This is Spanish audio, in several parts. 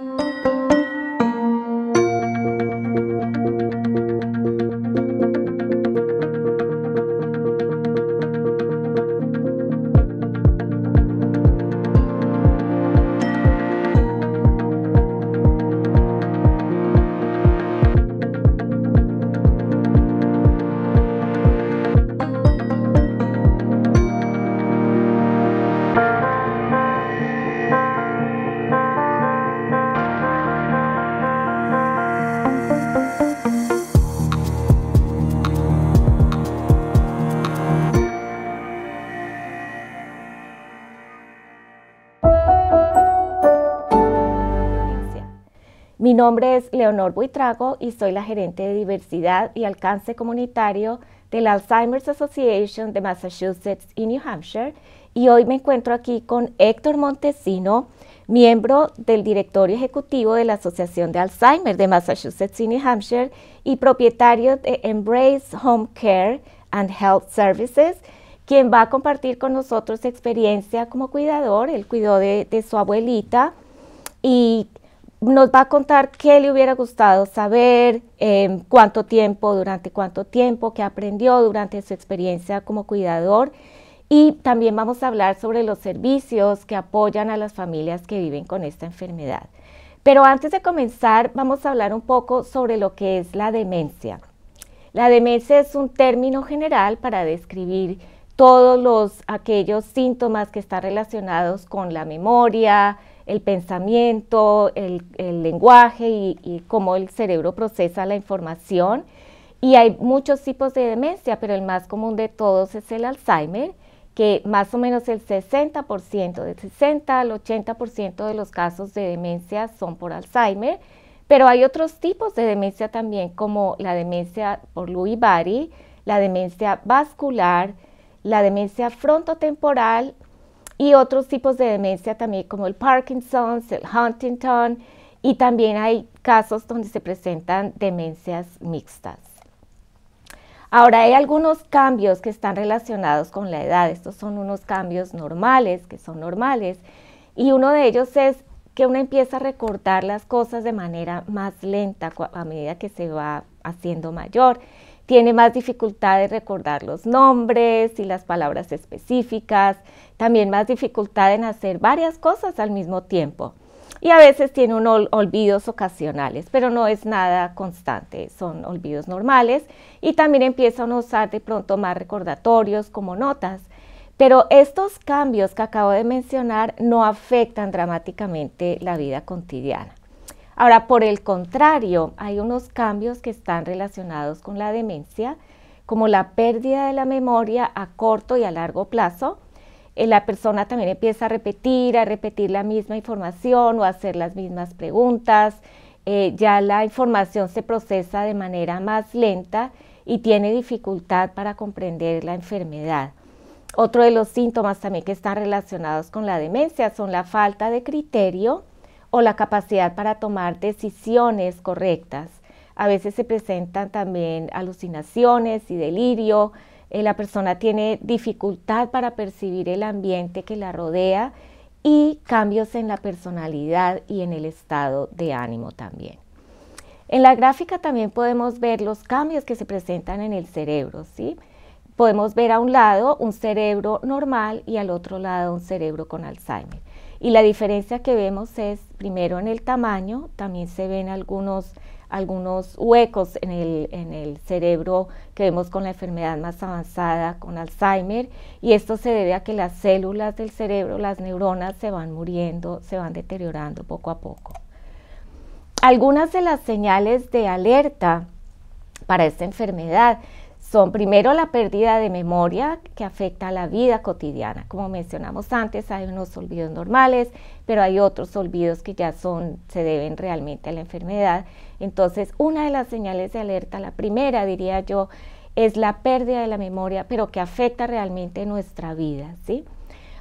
you nombre es Leonor Buitrago y soy la gerente de diversidad y alcance comunitario de la Alzheimer's Association de Massachusetts y New Hampshire. Y hoy me encuentro aquí con Héctor Montesino, miembro del directorio ejecutivo de la Asociación de Alzheimer de Massachusetts y New Hampshire y propietario de Embrace Home Care and Health Services, quien va a compartir con nosotros experiencia como cuidador. el cuidado de, de su abuelita y nos va a contar qué le hubiera gustado saber, em, cuánto tiempo, durante cuánto tiempo, qué aprendió durante su experiencia como cuidador. Y también vamos a hablar sobre los servicios que apoyan a las familias que viven con esta enfermedad. Pero antes de comenzar, vamos a hablar un poco sobre lo que es la demencia. La demencia es un término general para describir todos los, aquellos síntomas que están relacionados con la memoria, el pensamiento, el, lenguaje y, cómo el cerebro procesa la información. Y hay muchos tipos de demencia, pero el más común de todos es el Alzheimer, que más o menos el 60%, del 60 al 80% de los casos de demencia son por Alzheimer. Pero hay otros tipos de demencia también, como la demencia por louis body, la demencia vascular, la demencia frontotemporal y otros tipos de demencia también como el Parkinson, el Huntington y también hay casos donde se presentan demencias mixtas. Ahora hay algunos cambios que están relacionados con la edad. Estos son unos cambios normales, que son normales. Y uno de ellos es que uno empieza a recordar las cosas de manera más lenta a medida que se va haciendo mayor tiene más dificultad de recordar los nombres y las palabras específicas, también más dificultad en hacer varias cosas al mismo tiempo. Y a veces tiene unos olvidos ocasionales, pero no es nada constante, son olvidos normales. Y también empieza a usar de pronto más recordatorios como notas. Pero estos cambios que acabo de mencionar no afectan dramáticamente la vida cotidiana. Ahora, por el contrario, hay unos cambios que están relacionados con la demencia, como la pérdida de la memoria a corto y a largo plazo. Eh, la persona también empieza a repetir, a repetir la misma información o a hacer las mismas preguntas. Eh, ya la información se procesa de manera más lenta y tiene dificultad para comprender la enfermedad. Otro de los síntomas también que están relacionados con la demencia son la falta de criterio, o la capacidad para tomar decisiones correctas. A veces se presentan también alucinaciones y delirio. Eh, la persona tiene dificultad para percibir el ambiente que la rodea y cambios en la personalidad y en el estado de ánimo también. En la gráfica también podemos ver los cambios que se presentan en el cerebro, ¿sí? Podemos ver a un lado un cerebro normal y al otro lado un cerebro con Alzheimer. Y la diferencia que vemos es primero en el tamaño, también se ven algunos, algunos huecos en el, en el cerebro que vemos con la enfermedad más avanzada, con Alzheimer, y esto se debe a que las células del cerebro, las neuronas, se van muriendo, se van deteriorando poco a poco. Algunas de las señales de alerta para esta enfermedad son primero la pérdida de memoria que afecta a la vida cotidiana. Como mencionamos antes, hay unos olvidos normales, pero hay otros olvidos que ya son, se deben realmente a la enfermedad. Entonces, una de las señales de alerta, la primera diría yo, es la pérdida de la memoria, pero que afecta realmente nuestra vida, ¿sí?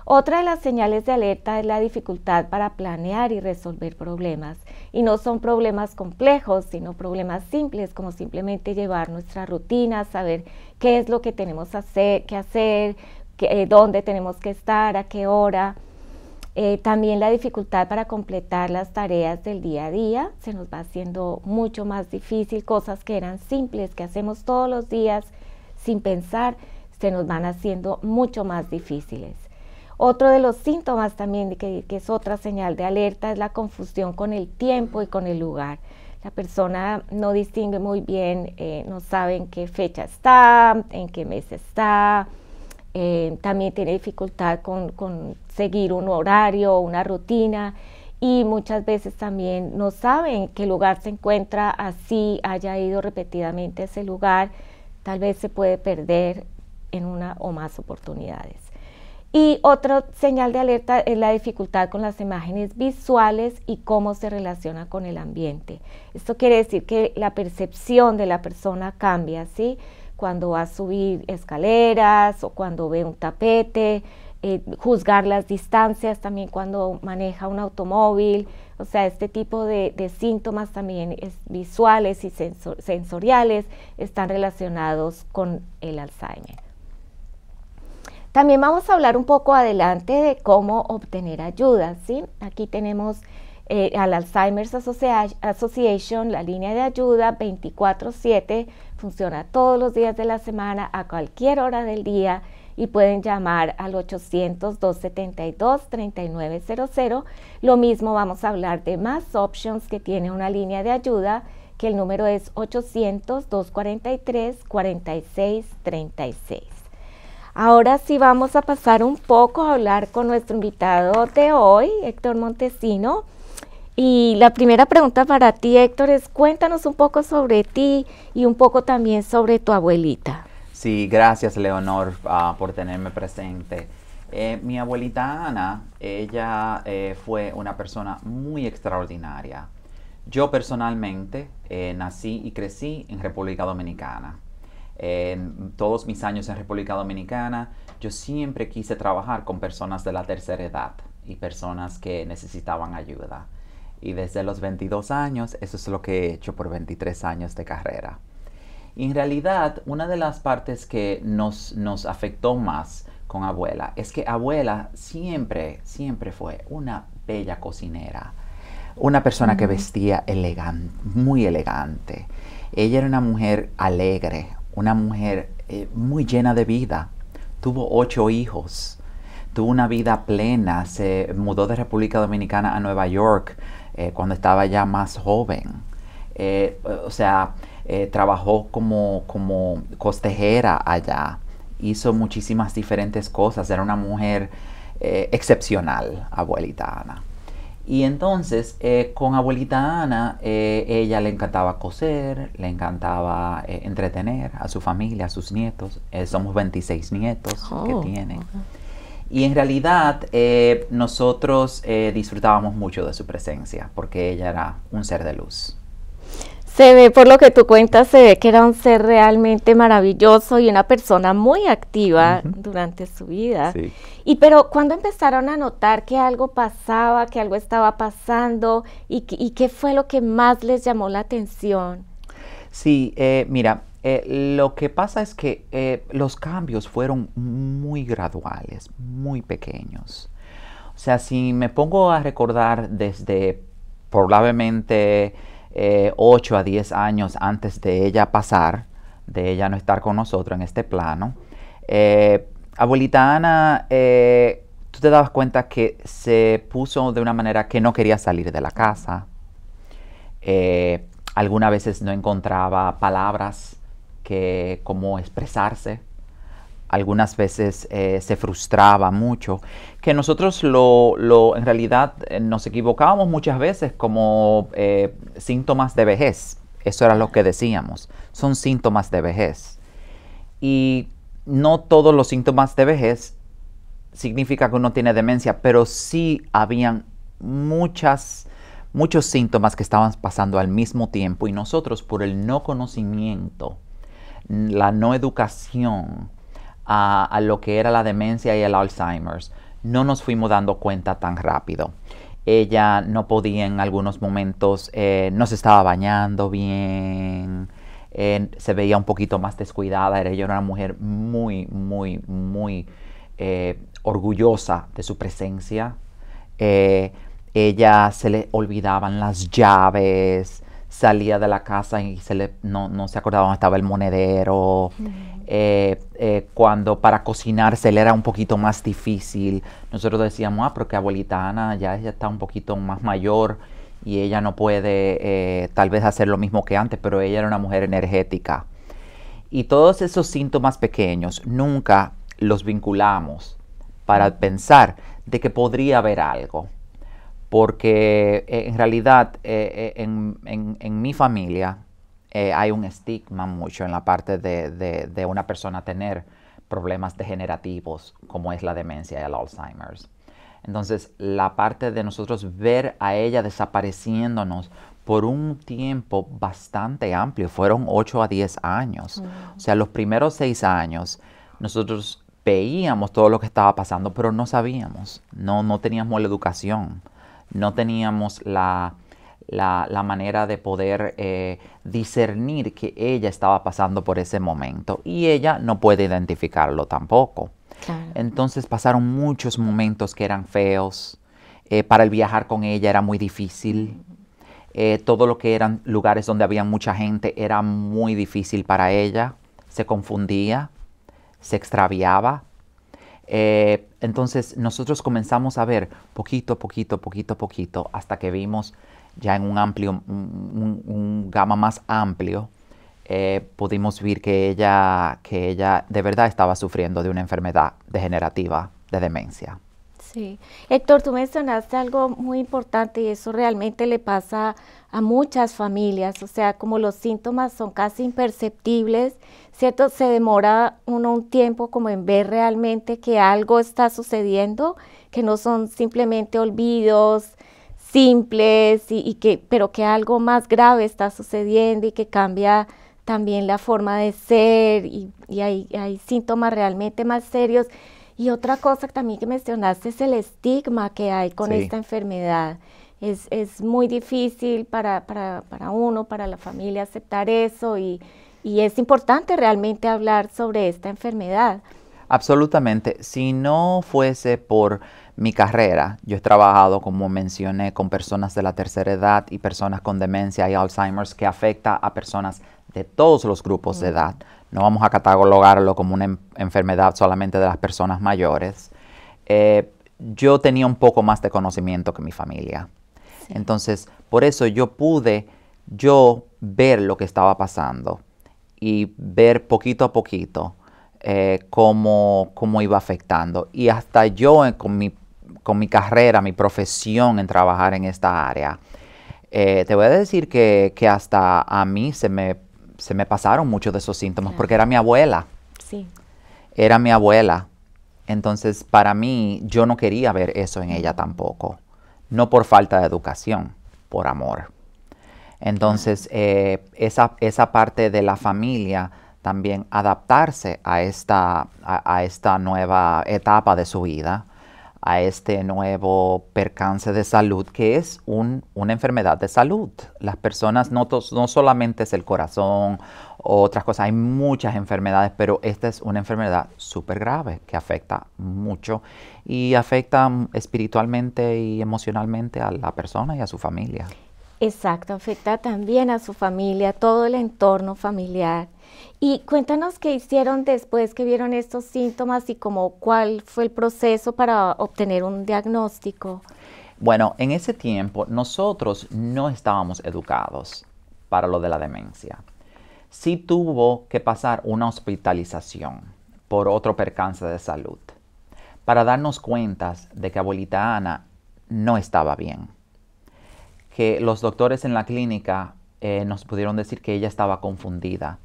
Otra de las señales de alerta es la dificultad para planear y resolver problemas. Y no son problemas complejos, sino problemas simples, como simplemente llevar nuestra rutina, saber qué es lo que tenemos que hacer, eh, dónde tenemos que estar, a qué hora. Eh, también la dificultad para completar las tareas del día a día se nos va haciendo mucho más difícil, cosas que eran simples, que hacemos todos los días sin pensar, se nos van haciendo mucho más difíciles. Otro de los síntomas también, que, es otra señal de alerta, es la confusión con el tiempo y con el lugar la persona no distingue muy bien, eh, no sabe en qué fecha está, en qué mes está, eh, también tiene dificultad con, con, seguir un horario, una rutina y muchas veces también no sabe en qué lugar se encuentra, así haya ido repetidamente a ese lugar, tal vez se puede perder en una o más oportunidades. Y otra señal de alerta es la dificultad con las imágenes visuales y cómo se relaciona con el ambiente. Esto quiere decir que la percepción de la persona cambia, ¿sí? Cuando va a subir escaleras o cuando ve un tapete, eh, juzgar las distancias también cuando maneja un automóvil, o sea, este tipo de, síntomas también visuales y sensoriales están relacionados con el Alzheimer. También vamos a hablar un poco adelante de cómo obtener ayuda, ¿sí? Aquí tenemos eh, al Alzheimer's Association, la línea de ayuda 24/7, funciona todos los días de la semana, a cualquier hora del día y pueden llamar al 800-272-3900. Lo mismo vamos a hablar de Más Options, que tiene una línea de ayuda, que el número es 800-243-4636. Ahora sí vamos a pasar un poco a hablar con nuestro invitado de hoy, Héctor Montesino. Y la primera pregunta para ti, Héctor, es cuéntanos un poco sobre ti y un poco también sobre tu abuelita. Sí, gracias, Leonor, ah, por tenerme presente. Eh, mi abuelita Ana, ella eh, fue una persona muy extraordinaria. Yo personalmente eh, nací y crecí en República Dominicana. En todos mis años en República Dominicana, yo siempre quise trabajar con personas de la tercera edad y personas que necesitaban ayuda. Y desde los 22 años, eso es lo que he hecho por 23 años de carrera. Y en realidad, una de las partes que nos, nos afectó más con abuela es que abuela siempre, siempre fue una bella cocinera, una persona que vestía elegante, muy elegante. Ella era una mujer alegre, una mujer eh, muy llena de vida, tuvo ocho hijos, tuvo una vida plena, se mudó de República Dominicana a Nueva York eh, cuando estaba ya más joven. Eh, o sea, trabajó como, como costejera allá, hizo muchísimas diferentes cosas, era una mujer excepcional, abuelita Ana. Y entonces, eh, con abuelita Ana, eh, ella le encantaba coser, le encantaba eh, entretener a su familia, a sus nietos. somos 26 nietos que oh, tiene. Y en realidad, nosotros disfrutábamos mucho de su presencia, porque ella era un ser de luz. Se ve, por lo que tú cuentas, se ve que era un ser realmente maravilloso y una persona muy activa durante su vida. Sí. Y pero cuando empezaron a notar que algo pasaba, que algo estaba pasando y, qué fue lo que más les llamó la atención. Sí, eh, mira, eh, lo que pasa es que eh, los cambios fueron muy graduales, muy pequeños. O sea, si me pongo a recordar desde probablemente eh, ocho 8 a 10 años antes de ella pasar, de ella no estar con nosotros en este plano. Eh, abuelita Ana, eh, tú te dabas cuenta que se puso de una manera que no quería salir de la casa. algunas veces no encontraba palabras que expresarse algunas veces eh, se frustraba mucho, que nosotros lo, en realidad eh, nos equivocábamos muchas veces como eh, síntomas de vejez, eso era lo que decíamos, son síntomas de vejez. Y no todos los síntomas de vejez significa que uno tiene demencia, pero sí habían muchas muchos síntomas que estaban pasando al mismo tiempo y nosotros por el no conocimiento, la no educación, a, lo que era la demencia y el Alzheimer's, no nos fuimos dando cuenta tan rápido ella no podía en algunos momentos, eh, no se estaba bañando bien, eh, se veía un poquito más descuidada, era ella era una mujer muy, muy, muy eh, orgullosa de su presencia. ella se le olvidaban las llaves, salía de la casa y se le, no, se acordaba dónde estaba el monedero. Eh, eh, cuando para cocinar se le era un poquito más difícil, nosotros decíamos, ah, porque abuelita Ana ya, está un poquito más mayor y ella no puede eh, tal vez hacer lo mismo que antes, pero ella era una mujer energética. Y todos esos síntomas pequeños nunca los vinculamos para pensar de que podría haber algo porque eh, en realidad eh, eh, en, mi familia hay un estigma mucho en la parte de, una persona tener problemas degenerativos como es la demencia y el Alzheimer's. Entonces, la parte de nosotros ver a ella desapareciéndonos por un tiempo bastante amplio, fueron 8 a 10 años. O sea, los primeros 6 años nosotros veíamos todo lo que estaba pasando, pero no sabíamos, no, no teníamos la educación no teníamos la, manera de poder eh, discernir que ella estaba pasando por ese momento y ella no puede identificarlo tampoco. Entonces pasaron muchos momentos que eran feos. Eh, para el viajar con ella era muy difícil. Mm. Eh, todo lo que eran lugares donde había mucha gente era muy difícil para ella. Se confundía, se extraviaba, eh, entonces nosotros comenzamos a ver poquito, poquito, poquito, poquito, hasta que vimos ya en un amplio, un, gama más amplio, eh, pudimos ver que ella, que ella de verdad estaba sufriendo de una enfermedad degenerativa de demencia. Sí. Héctor, tú mencionaste algo muy importante y eso realmente le pasa a muchas familias, o sea, como los síntomas son casi imperceptibles, ¿cierto? Se demora uno un tiempo como en ver realmente que algo está sucediendo, que no son simplemente olvidos simples, y, que, pero que algo más grave está sucediendo y que cambia también la forma de ser y, hay, hay síntomas realmente más serios y otra cosa también que mencionaste es el estigma que hay con esta enfermedad. Es, muy difícil para, uno, para la familia aceptar eso y, y es importante realmente hablar sobre esta enfermedad. Absolutamente. Si no fuese por mi carrera, yo he trabajado, como mencioné, con personas de la tercera edad y personas con demencia y Alzheimer's que afecta a personas de todos los grupos de edad, no vamos a catalogarlo como una enfermedad solamente de las personas mayores. Eh, yo tenía un poco más de conocimiento que mi familia. Entonces, por eso yo pude yo ver lo que estaba pasando y ver poquito a poquito eh, cómo, iba afectando. Y hasta yo eh, con, mi, con mi carrera, mi profesión en trabajar en esta área, te voy a decir que, que, hasta a mí se me se me pasaron muchos de esos síntomas, porque era mi abuela. Sí. Era mi abuela. Entonces, para mí, yo no quería ver eso en ella tampoco. No por falta de educación, por amor. Entonces, eh, esa, parte de la familia también adaptarse a esta, a esta nueva etapa de su vida a este nuevo percance de salud que es un, una enfermedad de salud. Las personas no, no solamente es el corazón otras cosas, hay muchas enfermedades, pero esta es una enfermedad súper grave que afecta mucho y afecta espiritualmente y emocionalmente a la persona y a su familia. Exacto, afecta también a su familia, todo el entorno familiar. Y cuéntanos qué hicieron después que vieron estos síntomas y como cuál fue el proceso para obtener un diagnóstico. Bueno, en ese tiempo nosotros no estábamos educados para lo de la demencia. Sí tuvo que pasar una hospitalización por otro percance de salud para darnos cuentas de que abuelita Ana no estaba bien. Que los doctores en la clínica eh, nos pudieron decir que ella estaba confundida,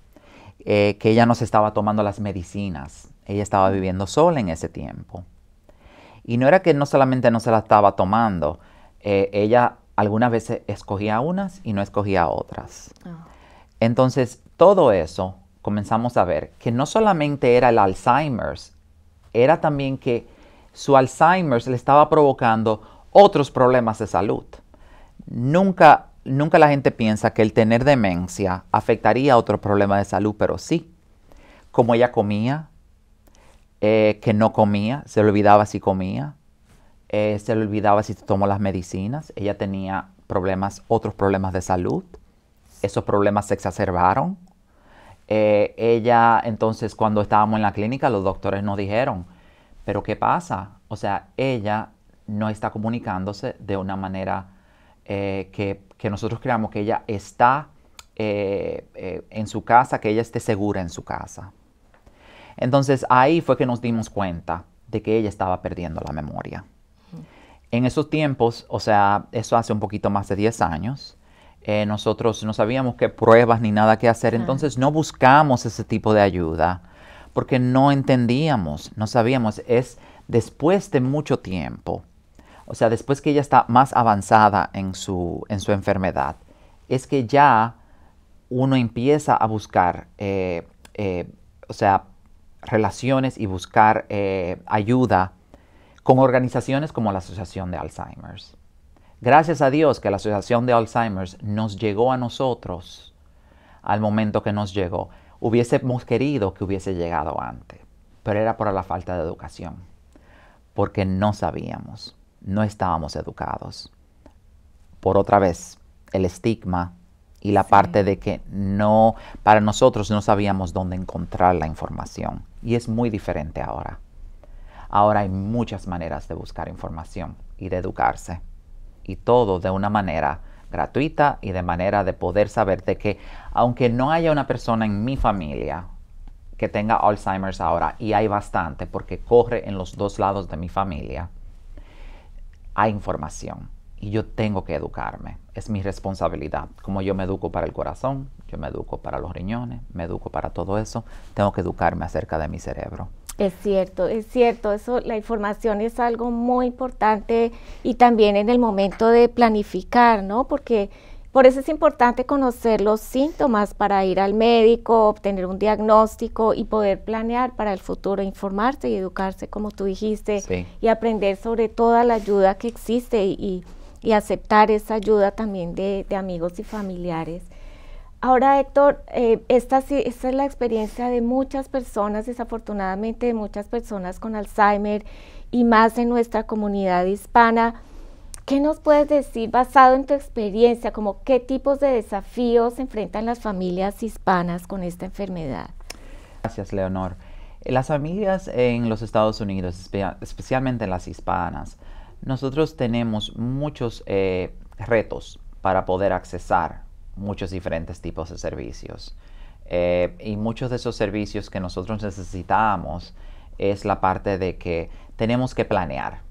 eh, que ella no se estaba tomando las medicinas. Ella estaba viviendo sola en ese tiempo. Y no era que no solamente no se la estaba tomando, eh, ella algunas veces escogía unas y no escogía otras. Ah. Entonces, todo eso comenzamos a ver que no solamente era el Alzheimer's, era también que su Alzheimer's le estaba provocando otros problemas de salud. Nunca nunca la gente piensa que el tener demencia afectaría a otro problema de salud, pero sí. Como ella comía, eh, que no comía, se le olvidaba si comía, eh, se le olvidaba si tomó las medicinas, ella tenía problemas, otros problemas de salud, esos problemas se exacerbaron. Eh, ella entonces cuando estábamos en la clínica los doctores nos dijeron, pero ¿qué pasa? O sea, ella no está comunicándose de una manera eh, que, nosotros creamos que ella está eh, eh, en su casa, que ella esté segura en su casa. Entonces ahí fue que nos dimos cuenta de que ella estaba perdiendo la memoria. En esos tiempos, o sea, eso hace un poquito más de 10 años, nosotros no sabíamos qué pruebas ni nada que hacer, entonces no buscamos ese tipo de ayuda porque no entendíamos, no sabíamos, es después de mucho tiempo o sea, después que ella está más avanzada en su, enfermedad, es que ya uno empieza a buscar, eh, eh, o sea, relaciones y buscar eh, ayuda con organizaciones como la Asociación de Alzheimer's. Gracias a Dios que la Asociación de Alzheimer's nos llegó a nosotros al momento que nos llegó. Hubiésemos querido que hubiese llegado antes, pero era por la falta de educación, porque no sabíamos no estábamos educados. Por otra vez, el estigma y la parte de que no, para nosotros no sabíamos dónde encontrar la información. Y es muy diferente ahora. Ahora hay muchas maneras de buscar información y de educarse. Y todo de una manera gratuita y de manera de poder saber de que aunque no haya una persona en mi familia que tenga Alzheimer's ahora, y hay bastante porque corre en los dos lados de mi familia, hay información y yo tengo que educarme. Es mi responsabilidad. Como yo me educo para el corazón, yo me educo para los riñones, me educo para todo eso, tengo que educarme acerca de mi cerebro. Es cierto, es cierto, eso la información es algo muy importante y también en el momento de planificar, ¿no? Porque por eso es importante conocer los síntomas para ir al médico, obtener un diagnóstico y poder planear para el futuro, informarse y educarse, como tú dijiste, y aprender sobre toda la ayuda que existe y, aceptar esa ayuda también de, amigos y familiares. Ahora, Héctor, eh, esta, esta, es la experiencia de muchas personas, desafortunadamente de muchas personas con Alzheimer y más en nuestra comunidad hispana. ¿Qué nos puedes decir basado en tu experiencia, como qué tipos de desafíos enfrentan las familias hispanas con esta enfermedad? Gracias, Leonor. Eh, las familias en los Estados Unidos, especialmente las hispanas, nosotros tenemos muchos eh, retos para poder accesar muchos diferentes tipos de servicios. Eh, y muchos de esos servicios que nosotros necesitamos es la parte de que tenemos que planear.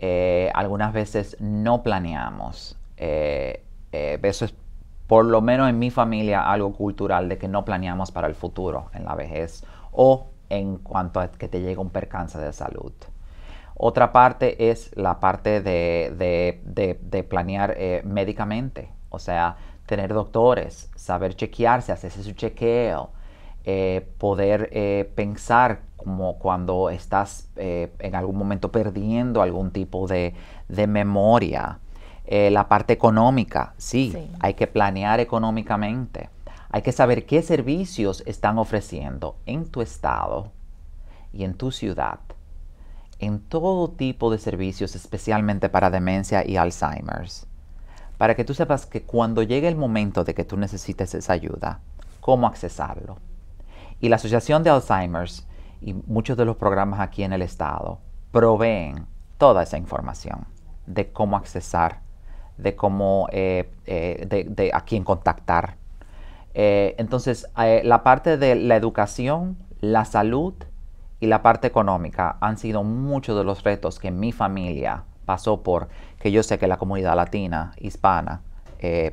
Eh, algunas veces no planeamos. Eh, eh, eso es, por lo menos en mi familia, algo cultural de que no planeamos para el futuro en la vejez o en cuanto a que te llega un percance de salud. Otra parte es la parte de, de planear médicamente, o sea, tener doctores, saber chequearse, hacerse su chequeo, eh, poder eh, pensar como cuando estás eh, en algún momento perdiendo algún tipo de, memoria. la parte económica, sí, hay que planear económicamente. Hay que saber qué servicios están ofreciendo en tu estado y en tu ciudad, en todo tipo de servicios, especialmente para demencia y Alzheimer's, para que tú sepas que cuando llegue el momento de que tú necesites esa ayuda, cómo accesarlo. Y la Asociación de Alzheimer's y muchos de los programas aquí en el estado proveen toda esa información de cómo accesar, de cómo, eh, eh, de, a quién contactar. Eh, entonces, la parte de la educación, la salud y la parte económica han sido muchos de los retos que mi familia pasó por, que yo sé que la comunidad latina, hispana,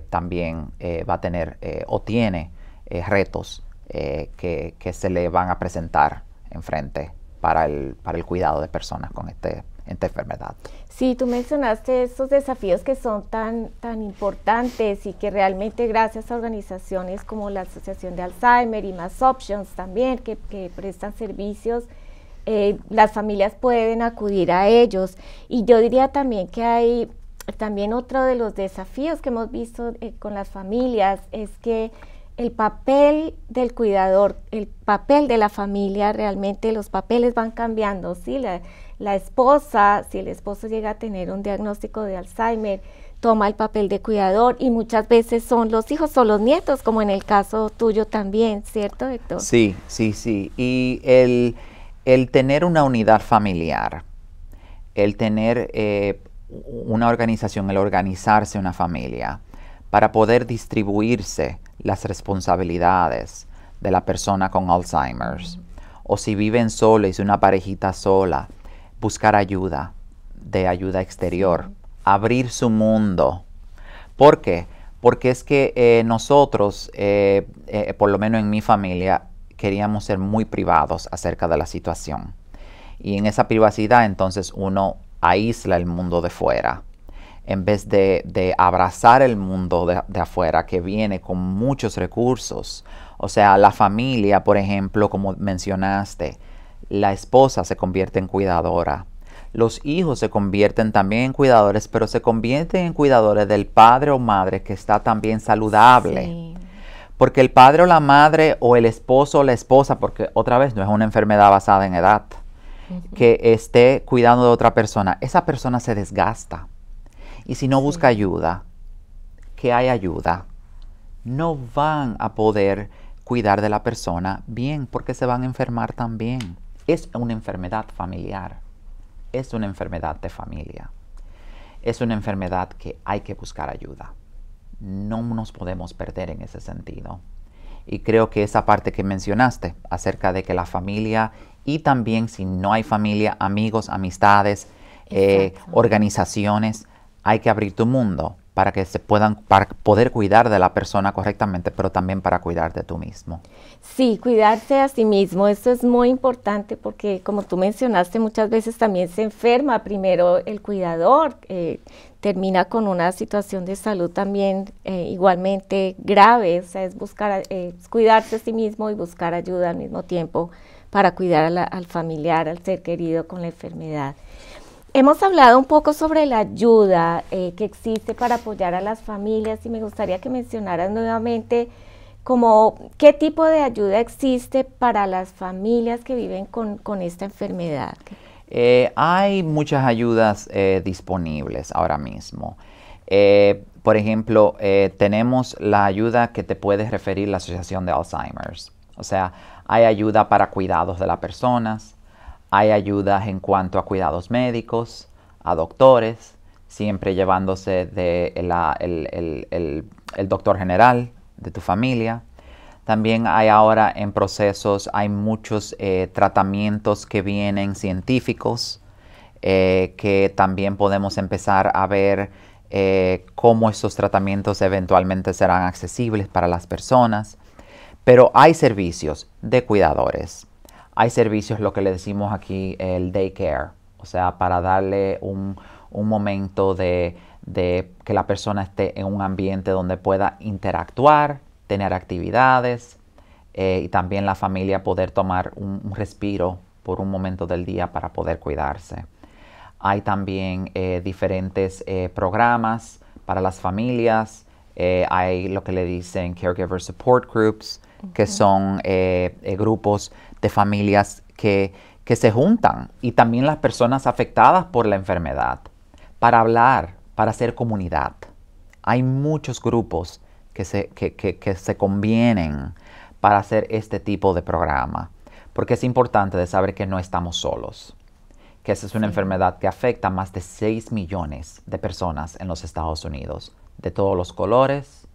también va a tener o tiene retos eh, que, se le van a presentar enfrente para el, para el cuidado de personas con este, esta enfermedad. Sí, tú mencionaste esos desafíos que son tan, tan importantes y que realmente gracias a organizaciones como la Asociación de Alzheimer y Más Options también, que, prestan servicios, eh, las familias pueden acudir a ellos. Y yo diría también que hay también otro de los desafíos que hemos visto eh, con las familias es que el papel del cuidador, el papel de la familia, realmente los papeles van cambiando, ¿sí? La, esposa, si el esposo llega a tener un diagnóstico de Alzheimer, toma el papel de cuidador y muchas veces son los hijos o los nietos, como en el caso tuyo también, ¿cierto, Héctor? Sí, sí, sí. Y el, el tener una unidad familiar, el tener eh, una organización, el organizarse una familia para poder distribuirse las responsabilidades de la persona con Alzheimer's. O si viven solos, una parejita sola, buscar ayuda, de ayuda exterior, abrir su mundo. ¿Por Porque es que eh, nosotros, eh, eh, por lo menos en mi familia, queríamos ser muy privados acerca de la situación. Y en esa privacidad entonces uno aísla el mundo de fuera en vez de, abrazar el mundo de, afuera que viene con muchos recursos. O sea, la familia, por ejemplo, como mencionaste, la esposa se convierte en cuidadora. Los hijos se convierten también en cuidadores, pero se convierten en cuidadores del padre o madre que está también saludable. Porque el padre o la madre o el esposo o la esposa, porque otra vez no es una enfermedad basada en edad, que esté cuidando de otra persona, esa persona se desgasta y si no busca ayuda, que hay ayuda, no van a poder cuidar de la persona bien porque se van a enfermar también. Es una enfermedad familiar, es una enfermedad de familia, es una enfermedad que hay que buscar ayuda. No nos podemos perder en ese sentido. Y creo que esa parte que mencionaste acerca de que la familia y también si no hay familia, amigos, amistades, eh, organizaciones, hay que abrir tu mundo para que se puedan, para poder cuidar de la persona correctamente, pero también para cuidar de tú mismo. Sí, cuidarse a sí mismo, eso es muy importante porque como tú mencionaste, muchas veces también se enferma primero el cuidador, eh, termina con una situación de salud también eh, igualmente grave, o sea, es, buscar, eh, cuidarse a sí mismo y buscar ayuda al mismo tiempo para cuidar al familiar, al ser querido con la enfermedad. Hemos hablado un poco sobre la ayuda eh, que existe para apoyar a las familias y me gustaría que mencionaras nuevamente como qué tipo de ayuda existe para las familias que viven con, esta enfermedad. Eh, hay muchas ayudas eh, disponibles ahora mismo. por ejemplo, tenemos la ayuda que te puede referir la Asociación de Alzheimer's. O sea, hay ayuda para cuidados de las personas, hay ayudas en cuanto a cuidados médicos, a doctores, siempre llevándose de el, doctor general de tu familia. También hay ahora en procesos, hay muchos eh, tratamientos que vienen científicos, eh, que también podemos empezar a ver eh, cómo esos tratamientos eventualmente serán accesibles para las personas. Pero hay servicios de cuidadores, hay servicios, lo que le decimos aquí, el daycare, o sea, para darle un, momento de, que la persona esté en un ambiente donde pueda interactuar, tener actividades eh, y también la familia poder tomar un, respiro por un momento del día para poder cuidarse. Hay también eh, diferentes eh, programas para las familias. hay lo que le dicen caregiver support groups, que son grupos de familias que, se juntan y también las personas afectadas por la enfermedad para hablar, para hacer comunidad. Hay muchos grupos que se, se convienen para hacer este tipo de programa, porque es importante de saber que no estamos solos, que esa es una enfermedad que afecta a más de 6 millones de personas en los Estados Unidos, de todos los colores,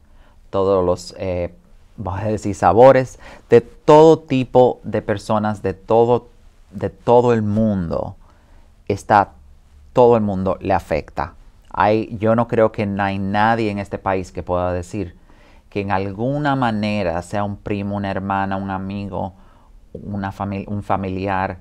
todos los eh, vas a decir sabores, de todo tipo de personas, de todo, el mundo. Está todo el mundo le afecta. Hay, yo no creo que no hay nadie en este país que pueda decir que en alguna manera, sea un primo, una hermana, un amigo, un familiar,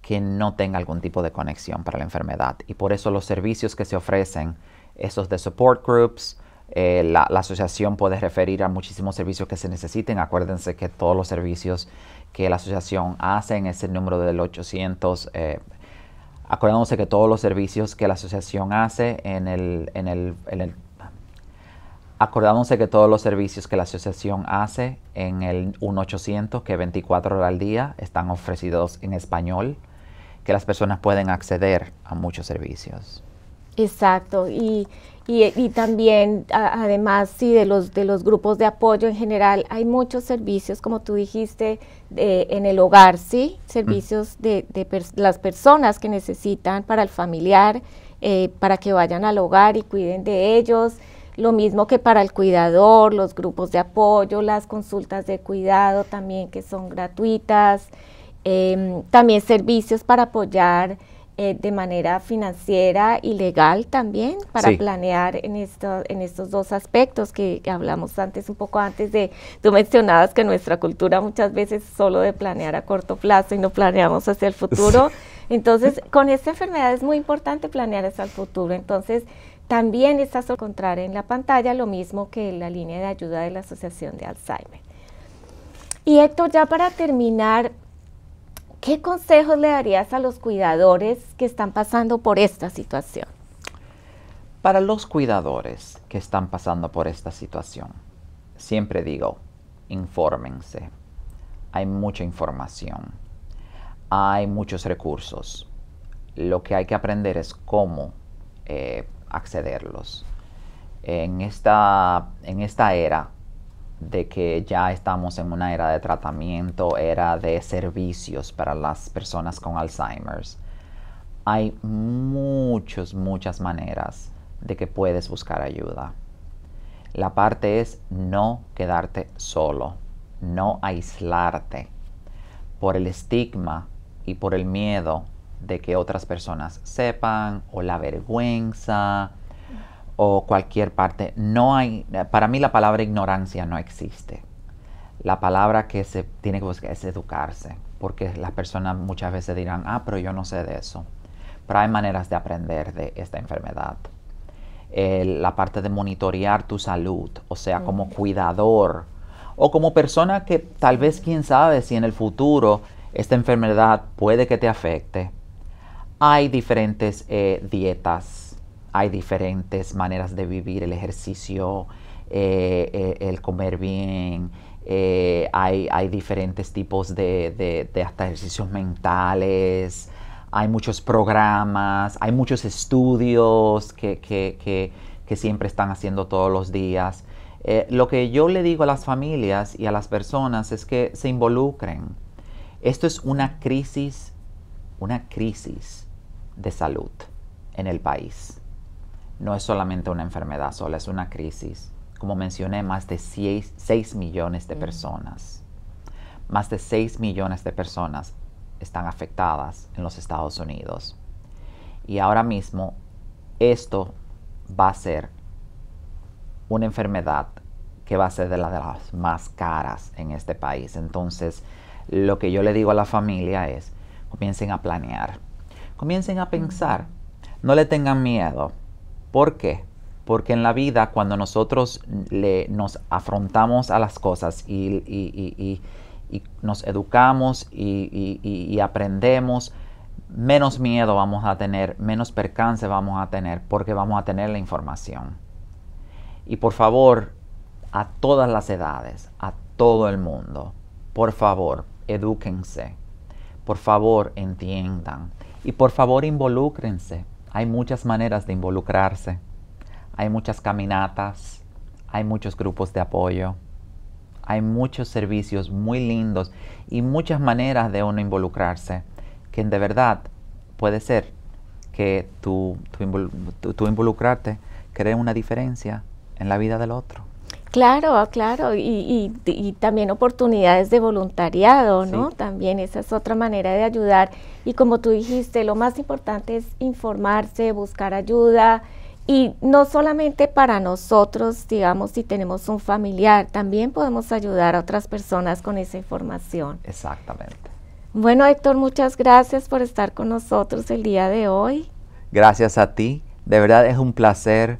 que no tenga algún tipo de conexión para la enfermedad. Y por eso los servicios que se ofrecen, esos de support groups, eh, la, asociación puede referir a muchísimos servicios que se necesiten. Acuérdense que todos los servicios que la asociación hace en ese número del 800. Eh, acuérdense que todos los servicios que la asociación hace en el, en el, Acordándose que todos los servicios que la asociación hace en el 1800, que 24 horas al día, están ofrecidos en español, que las personas pueden acceder a muchos servicios. Exacto. Y y, también además sí de los de los grupos de apoyo en general hay muchos servicios como tú dijiste en el hogar sí servicios de, las personas que necesitan para el familiar eh, para que vayan al hogar y cuiden de ellos lo mismo que para el cuidador los grupos de apoyo las consultas de cuidado también que son gratuitas em, también servicios para apoyar eh, de manera financiera y legal también para planear en, esto, en estos dos aspectos que, hablamos antes, un poco antes de, tú mencionabas que nuestra cultura muchas veces solo de planear a corto plazo y no planeamos hacia el futuro. Entonces, con esta enfermedad es muy importante planear hacia el futuro. Entonces, también estás a encontrar en la pantalla lo mismo que la línea de ayuda de la Asociación de Alzheimer. Y Héctor, ya para terminar, ¿qué consejos le darías a los cuidadores que están pasando por esta situación? Para los cuidadores que están pasando por esta situación, siempre digo, infórmense. Hay mucha información, hay muchos recursos. Lo que hay que aprender es cómo eh, accederlos. en esta era de que ya estamos en una era de tratamiento, era de servicios para las personas con Alzheimer's. Hay muchas, muchas maneras de que puedes buscar ayuda. La parte es no quedarte solo, no aislarte por el estigma y por el miedo de que otras personas sepan o la vergüenza o cualquier parte. No hay, para mí la palabra ignorancia no existe. La palabra que se tiene que buscar es educarse, porque las personas muchas veces dirán, ah, pero yo no sé de eso. Pero hay maneras de aprender de esta enfermedad. la parte de monitorear tu salud, o sea, como mm. cuidador o como persona que tal vez quién sabe si en el futuro esta enfermedad puede que te afecte. Hay diferentes eh, dietas hay diferentes maneras de vivir, el ejercicio, eh, eh, el comer bien, eh, hay, diferentes tipos de, hasta ejercicios mentales, hay muchos programas, hay muchos estudios que siempre están haciendo todos los días. lo que yo le digo a las familias y a las personas es que se involucren. Esto es una crisis, una crisis de salud en el país no es solamente una enfermedad sola, es una crisis. Como mencioné, más de 6, millones de personas, más de 6 millones de personas están afectadas en los Estados Unidos. Y ahora mismo esto va a ser una enfermedad que va a ser de, de las más caras en este país. Entonces, lo que yo le digo a la familia es, comiencen a planear, comiencen a pensar, no le tengan miedo. ¿Por qué? Porque en la vida cuando nosotros le, nos afrontamos a las cosas y, y, y nos educamos y aprendemos, menos miedo vamos a tener, menos percance vamos a tener, porque vamos a tener la información. Y por favor, a todas las edades, a todo el mundo, por favor, edúquense. Por favor, entiendan. Y por favor, involúcrense. Hay muchas maneras de involucrarse. Hay muchas caminatas, hay muchos grupos de apoyo, hay muchos servicios muy lindos y muchas maneras de uno involucrarse, que de verdad puede ser que tú involucrarte cree una diferencia en la vida del otro. Claro, ah, claro, y, también oportunidades de voluntariado, ¿no? También esa es otra manera de ayudar. Y como tú dijiste, lo más importante es informarse, buscar ayuda, y no solamente para nosotros, digamos, si tenemos un familiar, también podemos ayudar a otras personas con esa información. Exactamente. Bueno, Héctor, muchas gracias por estar con nosotros el día de hoy. Gracias a ti, de verdad es un placer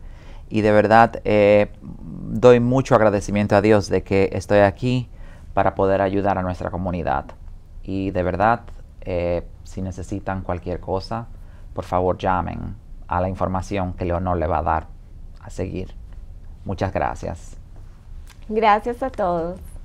y de verdad eh, doy mucho agradecimiento a Dios de que estoy aquí para poder ayudar a nuestra comunidad. Y de verdad, eh, si necesitan cualquier cosa, por favor llamen a la información que Leonor le va a dar a seguir. Muchas gracias. Gracias a todos.